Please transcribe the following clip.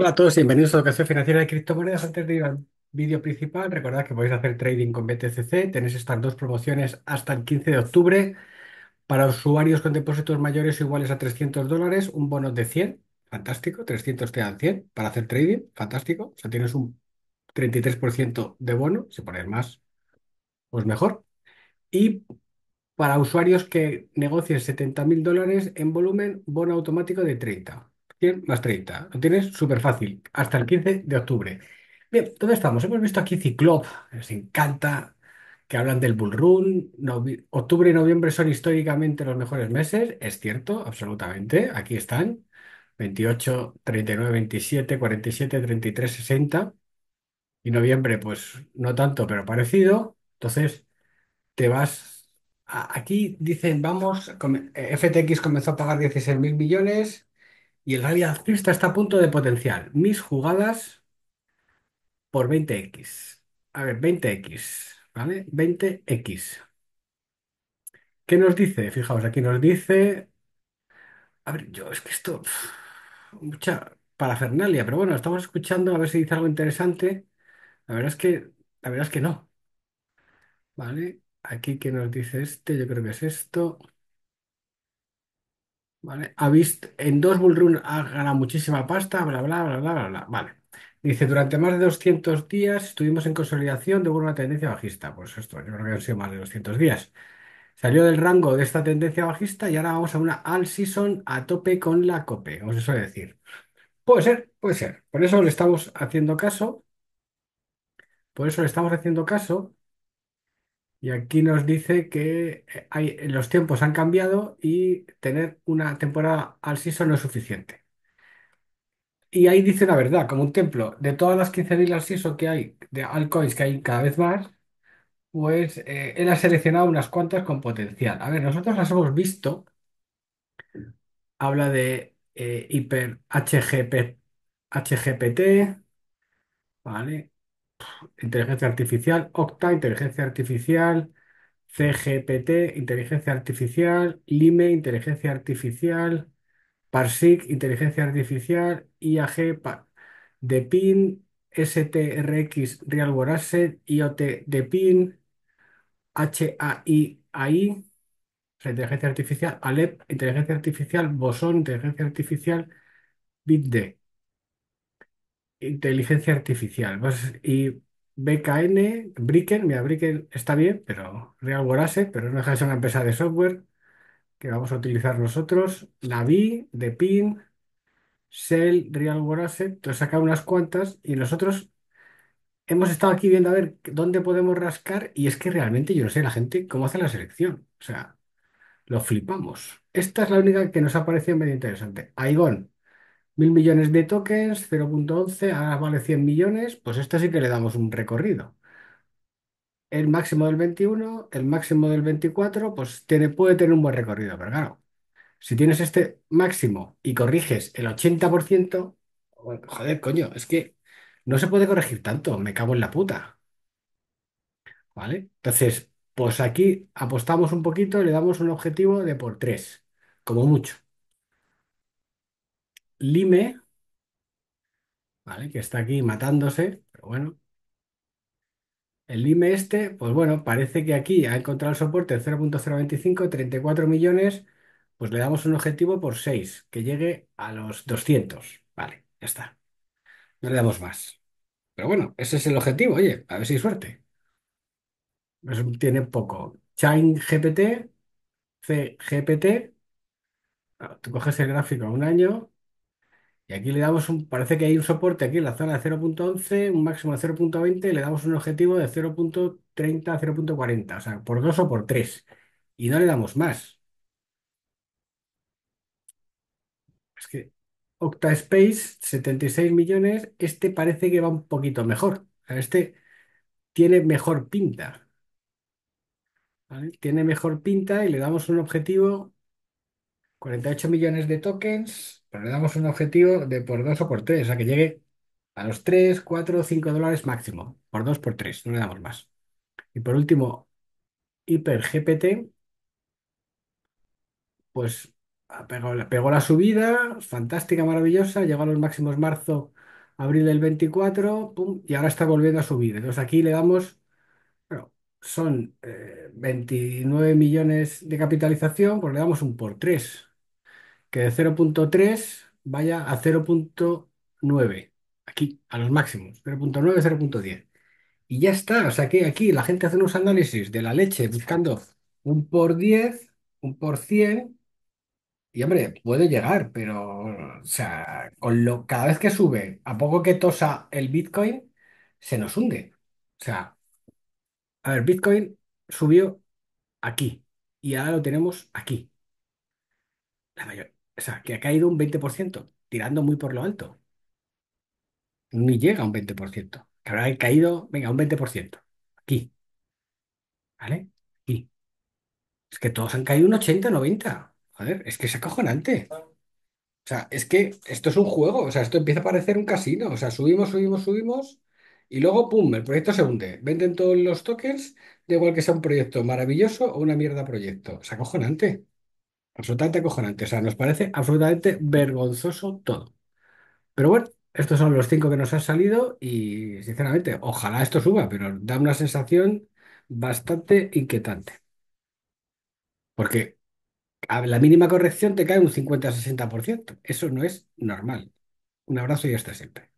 Hola a todos y bienvenidos a Educación Financiera de Criptomonedas. Antes de ir al vídeo principal, recordad que podéis hacer trading con BTCC. Tenéis estas dos promociones hasta el 15 de octubre. Para usuarios con depósitos mayores o iguales a 300 dólares, un bono de 100. Fantástico. 300 te dan 100 para hacer trading. Fantástico. O sea, tienes un 33% de bono. Si pones más, pues mejor. Y para usuarios que negocien 70.000 dólares en volumen, bono automático de 30. 100 más 30. Lo tienes súper fácil, hasta el 15 de octubre. Bien, ¿dónde estamos? Hemos visto aquí Ciclop, les encanta, que hablan del bull octubre y noviembre son históricamente los mejores meses, es cierto, absolutamente. Aquí están, 28, 39, 27, 47, 33, 60. Y noviembre, pues no tanto, pero parecido. Entonces, te vas... Aquí dicen, vamos, eh, FTX comenzó a pagar 16 mil millones. Y el Rabia está a punto de potenciar mis jugadas por 20x. A ver, 20x, ¿vale? 20x. ¿Qué nos dice? Fijaos, aquí nos dice... A ver, yo es que esto... Mucha parafernalia, pero bueno, estamos escuchando a ver si dice algo interesante. La verdad es que, la verdad es que no, ¿vale? Aquí ¿qué nos dice este, yo creo que es esto. Ha visto, en dos bullruns ha ganado muchísima pasta, bla, bla, bla, bla, bla, bla. Vale. Dice, durante más de 200 días estuvimos en consolidación de una tendencia bajista. Pues esto, yo creo que han sido más de 200 días. Salió del rango de esta tendencia bajista y ahora vamos a una all season a tope con la COPE, os eso decir. Puede ser, puede ser. Por eso le estamos haciendo caso. Por eso le estamos haciendo caso. Y aquí nos dice que eh, hay, los tiempos han cambiado y tener una temporada al SISO no es suficiente. Y ahí dice la verdad, como un templo, de todas las 15.000 al SISO que hay, de altcoins que hay cada vez más, pues eh, él ha seleccionado unas cuantas con potencial. A ver, nosotros las hemos visto, habla de eh, hiper HGPT, ¿vale? Inteligencia artificial, Octa, inteligencia artificial, CGPT, inteligencia artificial, Lime, inteligencia artificial, Parsic, inteligencia artificial, IAG, de Depin, STRX, Real World Asset, IoT, Depin, HAI, AI, inteligencia artificial, Alep, inteligencia artificial, Bosón, inteligencia artificial, BitD. Inteligencia artificial. y BKN, Bricken, mira, Bricken está bien, pero Real Asset, pero no es una empresa de software que vamos a utilizar nosotros. Navi, Depin, Shell, Real World Asset, te unas cuantas y nosotros hemos estado aquí viendo a ver dónde podemos rascar y es que realmente yo no sé la gente cómo hace la selección. O sea, lo flipamos. Esta es la única que nos ha parecido medio interesante. Aigon. Mil millones de tokens, 0.11, ahora vale 100 millones, pues esto sí que le damos un recorrido. El máximo del 21, el máximo del 24, pues tiene, puede tener un buen recorrido, pero claro, si tienes este máximo y corriges el 80%, joder, coño, es que no se puede corregir tanto, me cago en la puta, ¿vale? Entonces, pues aquí apostamos un poquito y le damos un objetivo de por 3, como mucho. Lime, ¿vale? Que está aquí matándose, pero bueno. El Lime este, pues bueno, parece que aquí ha encontrado el soporte 0.025, 34 millones, pues le damos un objetivo por 6, que llegue a los 200. Vale, ya está. No le damos más. Pero bueno, ese es el objetivo, oye, a ver si hay suerte. tiene poco. Chain GPT, CGPT, ah, tú coges el gráfico a un año y aquí le damos un, parece que hay un soporte aquí en la zona de 0.11, un máximo de 0.20, le damos un objetivo de 0.30 a 0.40, o sea, por 2 o por 3. Y no le damos más. Es que Octaspace, 76 millones, este parece que va un poquito mejor. este tiene mejor pinta. Tiene mejor pinta y le damos un objetivo 48 millones de tokens, pero le damos un objetivo de por 2 o por 3, o sea que llegue a los 3, 4, 5 dólares máximo, por 2, por 3, no le damos más. Y por último, HyperGPT, pues pegó, pegó la subida, fantástica, maravillosa, llegó a los máximos marzo, abril del 24, y ahora está volviendo a subir. Entonces aquí le damos, bueno, son 29 eh, millones de capitalización, pues le damos un por 3 que de 0.3 vaya a 0.9, aquí, a los máximos, 0.9, 0.10. Y ya está, o sea que aquí la gente hace unos análisis de la leche buscando un por 10, un por 100, y hombre, puede llegar, pero o sea, cada vez que sube, a poco que tosa el Bitcoin, se nos hunde. O sea, a ver, Bitcoin subió aquí y ahora lo tenemos aquí. La mayor, o sea, que ha caído un 20%, tirando muy por lo alto. Ni llega a un 20%. Que habrá caído, venga, un 20%. Aquí, ¿vale? Aquí. Es que todos han caído un 80, 90. Joder, es que es acojonante. O sea, es que esto es un juego. O sea, esto empieza a parecer un casino. O sea, subimos, subimos, subimos. Y luego, pum, el proyecto se hunde. Venden todos los tokens, da igual que sea un proyecto maravilloso o una mierda proyecto. Es acojonante. Absolutamente acojonante. O sea, nos parece absolutamente vergonzoso todo. Pero bueno, estos son los cinco que nos han salido y sinceramente, ojalá esto suba, pero da una sensación bastante inquietante. Porque la mínima corrección te cae un 50-60%. Eso no es normal. Un abrazo y hasta siempre.